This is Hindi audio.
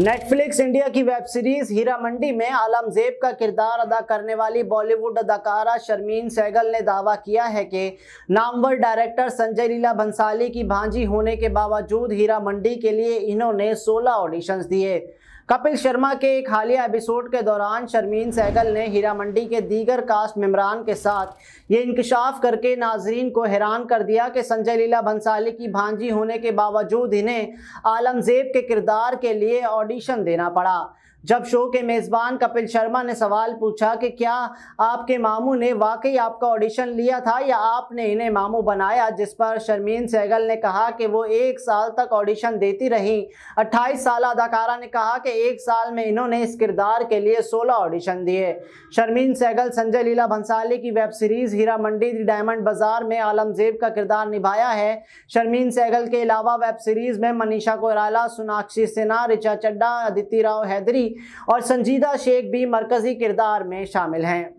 नेटफ्लिक्स इंडिया की वेब सीरीज हीरा मंडी में आलमजेब का किरदार अदा करने वाली बॉलीवुड अदाकारा शर्मीन सहगल ने दावा किया है कि नामवर डायरेक्टर संजय लीला भंसाली की भांजी होने के बावजूद हीरा मंडी के लिए इन्होंने 16 ऑडिशंस दिए कपिल शर्मा के एक हालिया एपिसोड के दौरान शर्मीन सहगल ने हीरा मंडी के दीगर कास्ट मम्बरान के साथ ये इंकशाफ करके नाजरीन को हैरान कर दिया कि संजय लीला भंसाली की भांजी होने के बावजूद इन्हें आलमजेब के किरदार के लिए ऑडिशन देना पड़ा जब शो के मेज़बान कपिल शर्मा ने सवाल पूछा कि क्या आपके मामू ने वाकई आपका ऑडिशन लिया था या आपने इन्हें मामू बनाया जिस पर शर्मीन सहगल ने कहा कि वो एक साल तक ऑडिशन देती रहीं 28 साल अदाकारा ने कहा कि एक साल में इन्होंने इस किरदार के लिए 16 ऑडिशन दिए शर्मीन सहगल संजय लीला भंसाली की web series Heera Mandi the diamond bazaar में आलमजेब का किरदार निभाया है शर्मीन सहगल के अलावा वेब सीरीज़ में मनीषा कोराला सोनाक्षी सिन्हा ऋचा चड्डा अदिति राव हैदरी और संजीदा शेख भी मरकजी किरदार में शामिल हैं